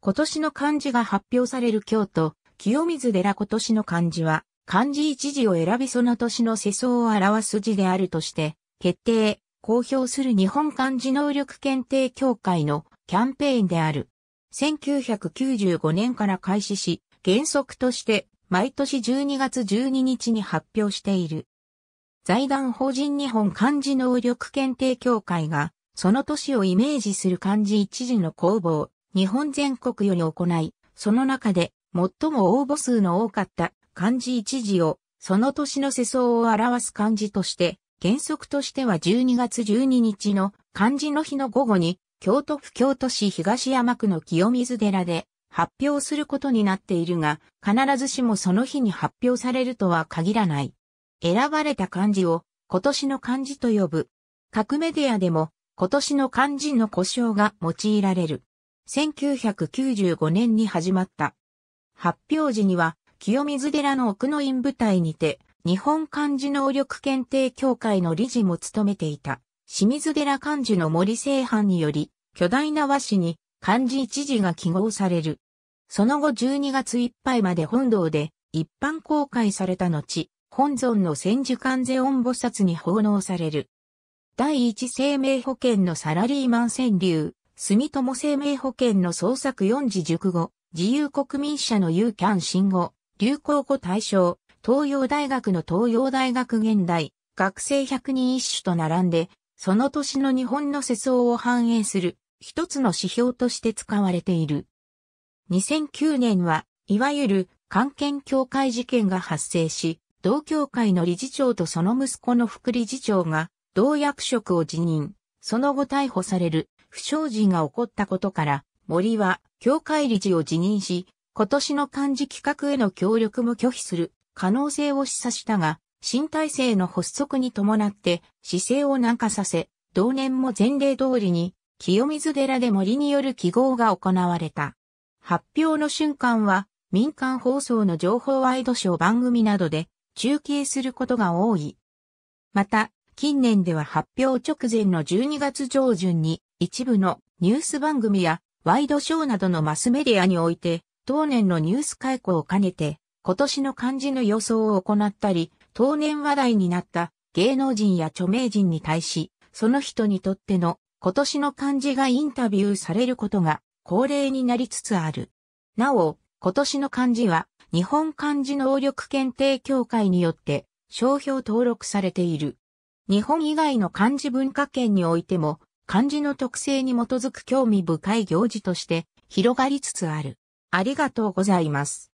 今年の漢字が発表される京都、清水寺今年の漢字は、漢字一字を選びその年の世相を表す字であるとして、決定、公表する日本漢字能力検定協会のキャンペーンである。1995年から開始し、原則として毎年12月12日に発表している。財団法人日本漢字能力検定協会が、その年をイメージする漢字一字の公募日本全国より行い、その中で最も応募数の多かった漢字一字をその年の世相を表す漢字として、原則としては12月12日の漢字の日の午後に京都府京都市東山区の清水寺で発表することになっているが、必ずしもその日に発表されるとは限らない。選ばれた漢字を今年の漢字と呼ぶ。各メディアでも今年の漢字の故障が用いられる。1995年に始まった。発表時には、清水寺の奥の院部隊にて、日本漢字能力検定協会の理事も務めていた。清水寺漢字の森正藩により、巨大な和紙に漢字一字が記号される。その後12月いっぱいまで本堂で一般公開された後、本尊の千手漢字音菩薩に奉納される。第一生命保険のサラリーマン川柳、住友生命保険の創作4字熟語、自由国民社のーキャン新語、流行語大賞、東洋大学の東洋大学現代、学生100人一首と並んで、その年の日本の世相を反映する、一つの指標として使われている。2009年は、いわゆる、関係協会事件が発生し、同協会の理事長とその息子の副理事長が、同役職を辞任、その後逮捕される、不祥事が起こったことから、森は教会理事を辞任し、今年の漢字企画への協力も拒否する可能性を示唆したが、新体制の発足に伴って姿勢を軟化させ、同年も前例通りに清水寺で森による記号が行われた。発表の瞬間は民間放送の情報ワイドショー番組などで中継することが多い。また、近年では発表直前の12月上旬に一部のニュース番組やワイドショーなどのマスメディアにおいて、当年のニュース解雇を兼ねて、今年の漢字の予想を行ったり、当年話題になった芸能人や著名人に対し、その人にとっての今年の漢字がインタビューされることが恒例になりつつある。なお、今年の漢字は日本漢字能力検定協会によって商標登録されている。日本以外の漢字文化圏においても漢字の特性に基づく興味深い行事として広がりつつある。ありがとうございます。